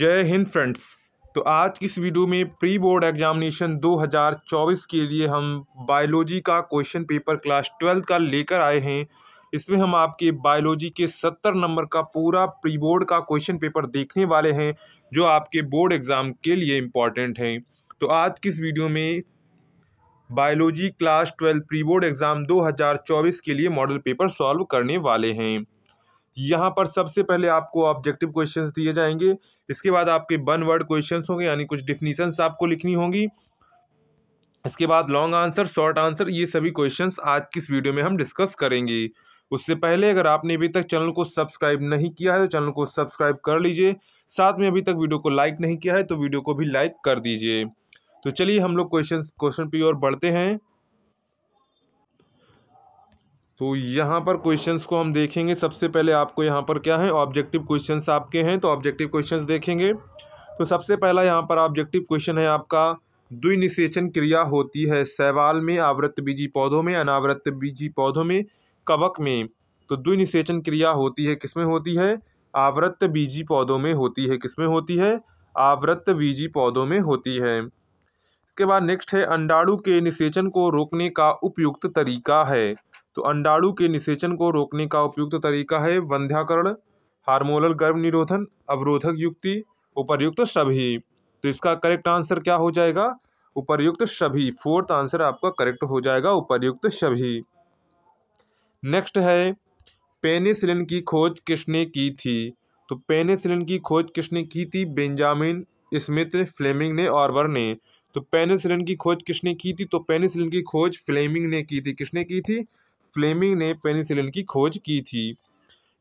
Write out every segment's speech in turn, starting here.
जय हिंद फ्रेंड्स तो आज की इस वीडियो में प्री बोर्ड एग्जामिनेशन 2024 के लिए हम बायोलॉजी का क्वेश्चन पेपर क्लास ट्वेल्थ का लेकर आए हैं इसमें हम आपके बायोलॉजी के 70 नंबर का पूरा प्री बोर्ड का क्वेश्चन पेपर देखने वाले हैं जो आपके बोर्ड एग्ज़ाम के लिए इम्पॉर्टेंट हैं तो आज की इस वीडियो में biology class twelfth pre board exam दो के लिए मॉडल पेपर सॉल्व करने वाले हैं यहाँ पर सबसे पहले आपको ऑब्जेक्टिव क्वेश्चंस दिए जाएंगे इसके बाद आपके वन वर्ड क्वेश्चंस होंगे यानी कुछ डिफिनीशंस आपको लिखनी होंगी इसके बाद लॉन्ग आंसर शॉर्ट आंसर ये सभी क्वेश्चंस आज की इस वीडियो में हम डिस्कस करेंगे उससे पहले अगर आपने अभी तक चैनल को सब्सक्राइब नहीं किया है तो चैनल को सब्सक्राइब कर लीजिए साथ में अभी तक वीडियो को लाइक नहीं किया है तो वीडियो को भी लाइक कर दीजिए तो चलिए हम लोग क्वेश्चन क्वेश्चन पे और बढ़ते हैं तो यहाँ पर क्वेश्चंस को हम देखेंगे सबसे पहले आपको यहाँ पर क्या है ऑब्जेक्टिव क्वेश्चंस आपके हैं तो ऑब्जेक्टिव क्वेश्चंस देखेंगे तो सबसे पहला यहाँ पर ऑब्जेक्टिव क्वेश्चन है आपका द्विनिषेचन क्रिया होती है शैवाल में आवृत बीजी पौधों में अनावृत बीजी पौधों में कवक में तो द्विनिषेचन क्रिया होती है किसमें होती है आवृत बीजी पौधों में होती है किसमें होती है आवृत बीजी पौधों में होती है इसके बाद नेक्स्ट है अंडाणु के निषेचन को रोकने का उपयुक्त तरीका है तो अंडाणु के निषेचन को रोकने का उपयुक्त तरीका है वंध्याकरण हार्मोनल गर्भ निरोधन अवरोधक युक्ति उपरयुक्त तो सभी तो इसका करेक्ट आंसर क्या हो जाएगा उपरयुक्त तो सभी फोर्थ आंसर आपका करेक्ट हो जाएगा उपयुक्त सभी नेक्स्ट है पेनिसिलिन की खोज किसने की थी तो पेनिसिलिन की खोज किसने की थी बेंजामिन स्मिथ फ्लेमिंग ने ऑर्बर ने तो पेनिसिलिन की खोज किसने की थी तो पेनिसिलिन की खोज फ्लेमिंग ने की थी किसने की थी फ्लेमिंग ने पेनिसिलिन की खोज की थी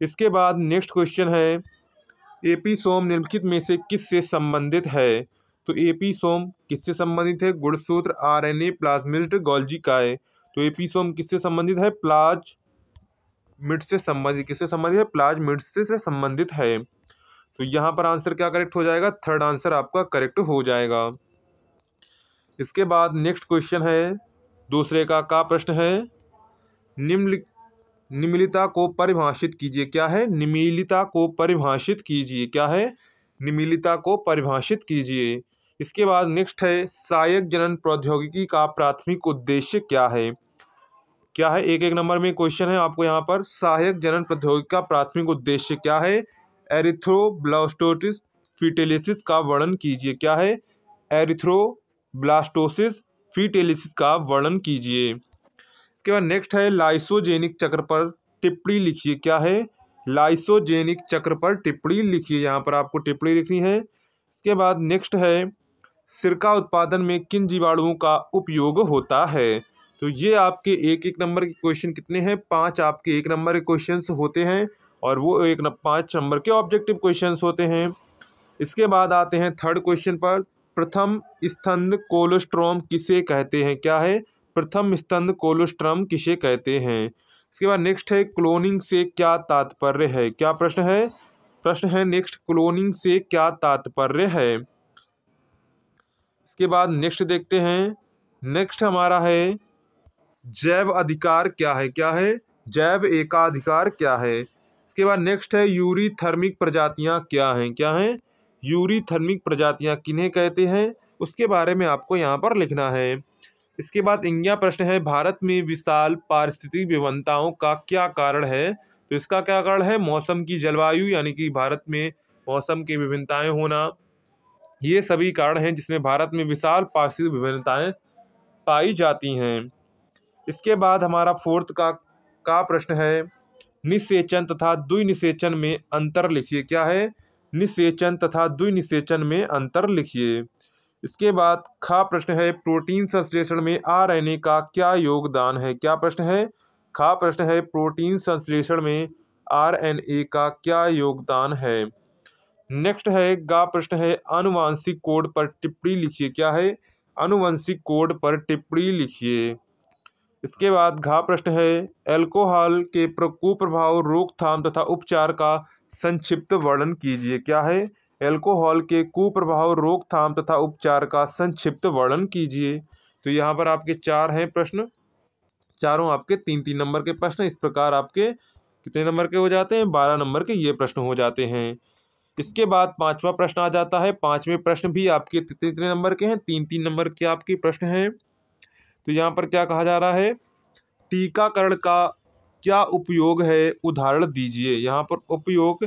इसके बाद नेक्स्ट क्वेश्चन है सोम निम्नलिखित में से किससे संबंधित है तो सोम किससे संबंधित है गुणसूत्र R N A plasmid Golgi है तो सोम किससे संबंधित है प्लाज मिट से संबंधित किससे संबंधित है प्लाज मिट से, से संबंधित है तो यहाँ पर आंसर क्या करेक्ट हो जाएगा थर्ड आंसर आपका करेक्ट हो जाएगा इसके बाद नेक्स्ट क्वेश्चन है दूसरे का का प्रश्न है निम्नलि निम्नलिता को परिभाषित कीजिए क्या है निमिलिता को परिभाषित कीजिए क्या है निमिलिता को परिभाषित कीजिए इसके बाद नेक्स्ट है सहायक जनन प्रौद्योगिकी का प्राथमिक उद्देश्य क्या है क्या है एक एक नंबर में क्वेश्चन है आपको यहाँ पर सहायक जनन प्रौद्योगिकी का प्राथमिक उद्देश्य क्या है ब्लास्टोटिस फिटेलिसिस का वर्णन कीजिए क्या है एरिथ्रोब्लास्टोसिस फिटेलिसिस का वर्णन कीजिए उसके बाद नेक्स्ट है लाइसोजेनिक चक्र पर टिप्पणी लिखिए क्या है लाइसोजेनिक चक्र पर टिप्पणी लिखिए यहाँ पर आपको टिप्पणी लिखनी है इसके बाद नेक्स्ट है सिरका उत्पादन में किन जीवाणुओं का उपयोग होता है तो ये आपके एक एक नंबर के क्वेश्चन कितने हैं पाँच आपके एक नंबर के क्वेश्चन होते हैं और वो एक न, पाँच नंबर के ऑब्जेक्टिव क्वेश्चन होते हैं इसके बाद आते हैं थर्ड क्वेश्चन पर प्रथम स्तंध कोलेस्ट्रोम किसे कहते हैं क्या है प्रथम स्तंध कोलोस्ट्रम किसे कहते हैं इसके बाद नेक्स्ट है क्लोनिंग से क्या तात्पर्य है क्या प्रश्न है प्रश्न है नेक्स्ट क्लोनिंग से क्या तात्पर्य है इसके बाद नेक्स्ट देखते हैं नेक्स्ट हमारा है जैव अधिकार क्या है क्या है जैव एकाधिकार क्या है इसके बाद नेक्स्ट है यूरीथर्मिक प्रजातियाँ क्या हैं क्या हैं थर्मिक प्रजातियाँ किन्हें कहते हैं उसके बारे में आपको यहाँ पर लिखना है इसके बाद इंग्या प्रश्न है भारत में विशाल पारिस्थितिक विभिन्नताओं का क्या कारण है तो इसका क्या कारण है मौसम की जलवायु यानी कि भारत में मौसम की विभिन्नताएं होना ये सभी कारण हैं जिसमें भारत में विशाल पारिस्थितिक विभिन्नताएं पाई जाती हैं इसके बाद हमारा फोर्थ का का प्रश्न है निषेचन तथा द्विनिषेचन में अंतर लिखिए क्या है निषेचन तथा द्विनिषेचन में अंतर लिखिए इसके बाद खा प्रश्न है प्रोटीन संश्लेषण में आरएनए का क्या योगदान है क्या प्रश्न है खा प्रश्न है प्रोटीन संश्लेषण में आरएनए का क्या योगदान है नेक्स्ट है गा प्रश्न है अनुवांशिक कोड पर टिप्पणी लिखिए क्या है अनुवंशिक कोड पर टिप्पणी लिखिए इसके बाद घा प्रश्न है एल्कोहल के प्रभाव रोकथाम तथा उपचार का संक्षिप्त वर्णन कीजिए क्या है एल्कोहल के कुप्रभाव रोकथाम तथा उपचार का संक्षिप्त वर्णन कीजिए तो यहाँ पर आपके चार हैं प्रश्न चारों आपके तीन तीन नंबर के प्रश्न इस प्रकार आपके कितने नंबर के हो जाते हैं बारह नंबर के ये प्रश्न हो जाते हैं इसके बाद पांचवा प्रश्न आ जाता है पांचवें प्रश्न भी आपके कितने कितने नंबर के हैं तीन तीन नंबर के आपके प्रश्न हैं तो यहाँ पर क्या कहा जा रहा है टीकाकरण का क्या उपयोग है उदाहरण दीजिए यहाँ पर उपयोग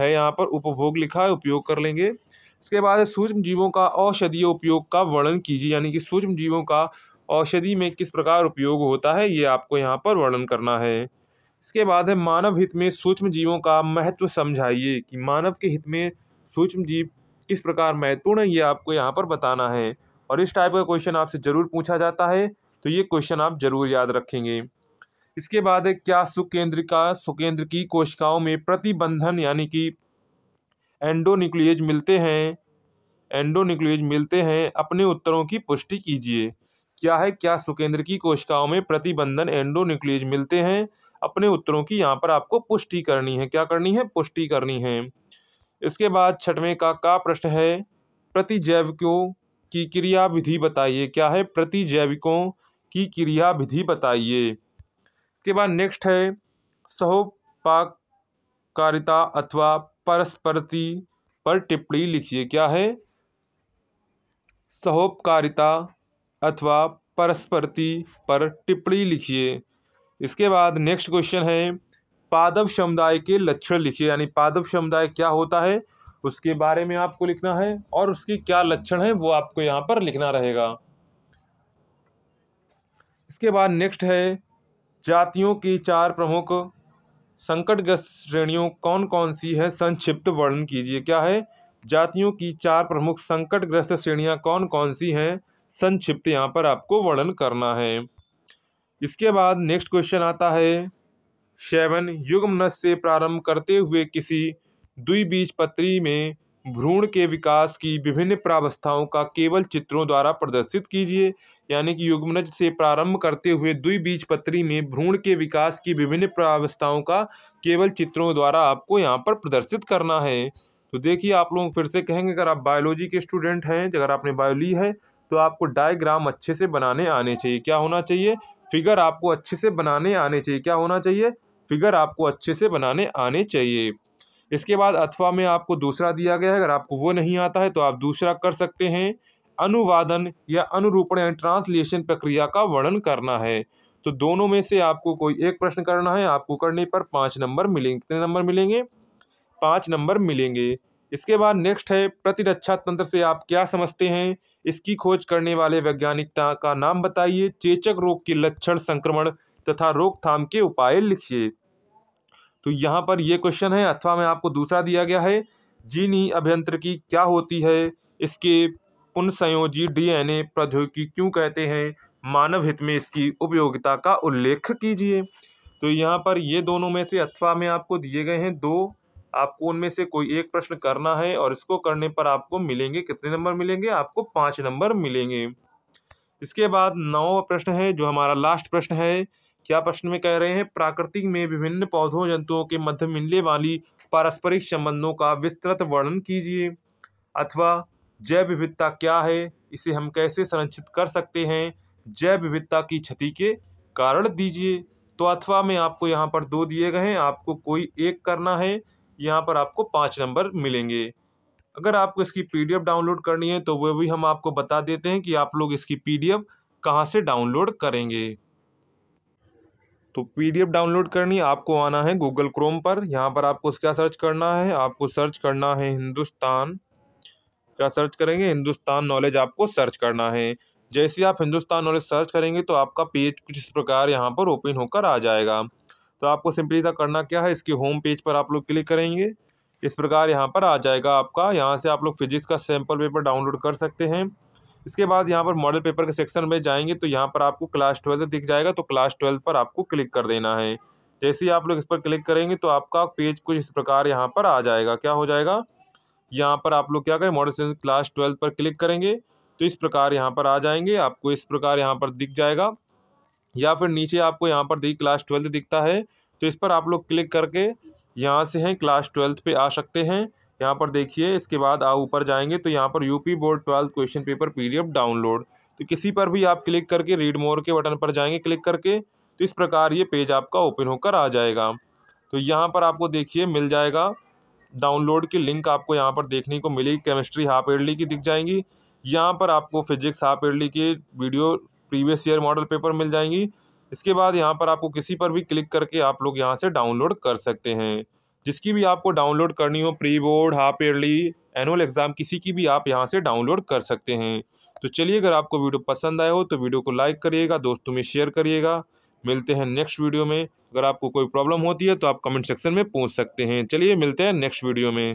है यहाँ पर उपभोग लिखा है उपयोग कर लेंगे इसके बाद सूक्ष्म जीवों का औषधीय उपयोग का वर्णन कीजिए यानी कि सूक्ष्म जीवों का औषधि में किस प्रकार उपयोग होता है ये आपको यहाँ पर वर्णन करना है इसके बाद है मानव हित में सूक्ष्म जीवों का महत्व समझाइए कि मानव के हित में सूक्ष्म जीव किस प्रकार महत्वपूर्ण है ये आपको यहाँ पर बताना है और इस टाइप का क्वेश्चन आपसे ज़रूर पूछा जाता है तो ये क्वेश्चन आप ज़रूर याद रखेंगे इसके बाद है क्या सुकेंद्र का सुकेंद्र की कोशिकाओं में प्रतिबंधन यानी कि एंडोनिक्लियज मिलते हैं एंडोन्यूक्लियज मिलते हैं अपने उत्तरों की पुष्टि कीजिए क्या है क्या सुकेंद्र की कोशिकाओं में प्रतिबंधन एंडोनिक्लियज मिलते हैं अपने उत्तरों की यहाँ पर आपको पुष्टि करनी है क्या करनी है पुष्टि करनी है इसके बाद छठवें का का प्रश्न है प्रतिजैविकों की क्रिया विधि बताइए क्या है प्रतिजैविकों की क्रिया विधि बताइए इसके बाद नेक्स्ट है सहोपाकारिता अथवा परस्परती पर टिप्पणी लिखिए क्या है सहोपकारिता अथवा परस्परती पर टिप्पणी लिखिए इसके बाद नेक्स्ट क्वेश्चन है पादव समुदाय के लक्षण लिखिए यानी पादव समुदाय क्या होता है उसके बारे में आपको लिखना है और उसके क्या लक्षण है वो आपको यहाँ पर लिखना रहेगा इसके बाद नेक्स्ट है जातियों की चार प्रमुख संकटग्रस्त श्रेणियों कौन कौन सी है संक्षिप्त वर्णन कीजिए क्या है जातियों की चार प्रमुख संकटग्रस्त श्रेणियां कौन कौन सी हैं संक्षिप्त यहाँ पर आपको वर्णन करना है इसके बाद नेक्स्ट क्वेश्चन आता है सेवन युग्म से प्रारंभ करते हुए किसी बीज पत्री में भ्रूण के विकास की विभिन्न प्रावस्थाओं का केवल चित्रों द्वारा प्रदर्शित कीजिए यानी कि युग्मनज से प्रारंभ करते हुए द्विबीजपत्री में भ्रूण के विकास की विभिन्न प्रावस्थाओं का केवल चित्रों द्वारा आपको यहाँ पर प्रदर्शित करना है तो देखिए आप लोग फिर से कहेंगे अगर आप बायोलॉजी के स्टूडेंट हैं अगर आपने बायो ली है तो आपको डायग्राम अच्छे से बनाने आने चाहिए क्या होना चाहिए फिगर आपको अच्छे से बनाने आने चाहिए क्या होना चाहिए फिगर आपको अच्छे से बनाने आने चाहिए इसके बाद अथवा में आपको दूसरा दिया गया है अगर आपको वो नहीं आता है तो आप दूसरा कर सकते हैं अनुवादन या अनुरूपण यानी ट्रांसलेशन प्रक्रिया का वर्णन करना है तो दोनों में से आपको कोई एक प्रश्न करना है आपको करने पर पाँच नंबर मिलेंगे कितने नंबर मिलेंगे पाँच नंबर मिलेंगे इसके बाद नेक्स्ट है प्रतिरक्षा तंत्र से आप क्या समझते हैं इसकी खोज करने वाले वैज्ञानिकता का नाम बताइए चेचक रोग के लक्षण संक्रमण तथा रोकथाम के उपाय लिखिए तो यहाँ पर ये क्वेश्चन है अथवा में आपको दूसरा दिया गया है जीनी अभियंत्र की क्या होती है इसके पुनर्संयोजी डीएनए प्रौद्योगिकी क्यों कहते हैं मानव हित में इसकी उपयोगिता का उल्लेख कीजिए तो यहाँ पर ये दोनों में से अथवा में आपको दिए गए हैं दो आपको उनमें से कोई एक प्रश्न करना है और इसको करने पर आपको मिलेंगे कितने नंबर मिलेंगे आपको पाँच नंबर मिलेंगे इसके बाद नौ प्रश्न है जो हमारा लास्ट प्रश्न है क्या प्रश्न में कह रहे हैं प्राकृतिक में विभिन्न पौधों जंतुओं के मध्य मिलने वाली पारस्परिक संबंधों का विस्तृत वर्णन कीजिए अथवा जैव विविधता क्या है इसे हम कैसे संरक्षित कर सकते हैं जैव विविधता की क्षति के कारण दीजिए तो अथवा में आपको यहाँ पर दो दिए गए हैं आपको कोई एक करना है यहाँ पर आपको पाँच नंबर मिलेंगे अगर आपको इसकी पीडीएफ डाउनलोड करनी है तो वह भी हम आपको बता देते हैं कि आप लोग इसकी पीडीएफ कहाँ से डाउनलोड करेंगे तो पीडीएफ डाउनलोड करनी आपको आना है गूगल क्रोम पर यहाँ पर आपको क्या सर्च करना है आपको सर्च करना है हिंदुस्तान क्या सर्च करेंगे हिंदुस्तान नॉलेज आपको सर्च करना है जैसे आप हिंदुस्तान नॉलेज सर्च करेंगे तो आपका पेज कुछ इस प्रकार यहाँ पर ओपन होकर आ जाएगा तो आपको सिंपली सा करना क्या है इसके होम पेज पर आप लोग क्लिक करेंगे इस प्रकार यहाँ पर आ जाएगा आपका यहाँ से आप लोग फिजिक्स का सैम्पल पेपर डाउनलोड कर सकते हैं इसके बाद यहाँ पर मॉडल पेपर के सेक्शन में जाएंगे तो यहाँ पर आपको क्लास ट्वेल्थ दिख जाएगा तो क्लास ट्वेल्थ पर आपको क्लिक कर देना है जैसे ही आप लोग इस पर क्लिक करेंगे तो आपका पेज कुछ इस प्रकार यहाँ पर आ जाएगा क्या हो जाएगा यहाँ पर आप लोग क्या करें मॉडल सेशन क्लास ट्वेल्थ पर क्लिक करेंगे तो इस प्रकार यहाँ पर आ जाएंगे आपको इस प्रकार यहाँ पर दिख जाएगा या फिर नीचे आपको यहाँ पर देखिए क्लास ट्वेल्थ दिखता है तो इस पर आप लोग क्लिक करके यहाँ से हैं क्लास ट्वेल्थ पे आ सकते हैं यहाँ पर देखिए इसके बाद आप ऊपर जाएंगे तो यहाँ पर UP board twelfth question paper PDF download तो किसी पर भी आप क्लिक करके रीड मोर के बटन पर जाएंगे क्लिक करके तो इस प्रकार ये पेज आपका ओपन होकर आ जाएगा तो यहाँ पर आपको देखिए मिल जाएगा डाउनलोड की लिंक आपको यहाँ पर देखने को मिलेगी केमिस्ट्री हाफ एयरली की दिख जाएंगी यहाँ पर आपको फिजिक्स हाफ एयरली की video previous year model paper मिल जाएंगी इसके बाद यहाँ पर आपको किसी पर भी क्लिक करके आप लोग यहाँ से डाउनलोड कर सकते हैं जिसकी भी आपको डाउनलोड करनी हो pre board half yearly annual exam किसी की भी आप यहाँ से डाउनलोड कर सकते हैं तो चलिए अगर आपको वीडियो पसंद आए हो तो वीडियो को लाइक करिएगा दोस्तों में शेयर करिएगा मिलते हैं नेक्स्ट वीडियो में अगर आपको कोई प्रॉब्लम होती है तो आप कमेंट सेक्शन में पूछ सकते हैं चलिए मिलते हैं नेक्स्ट वीडियो में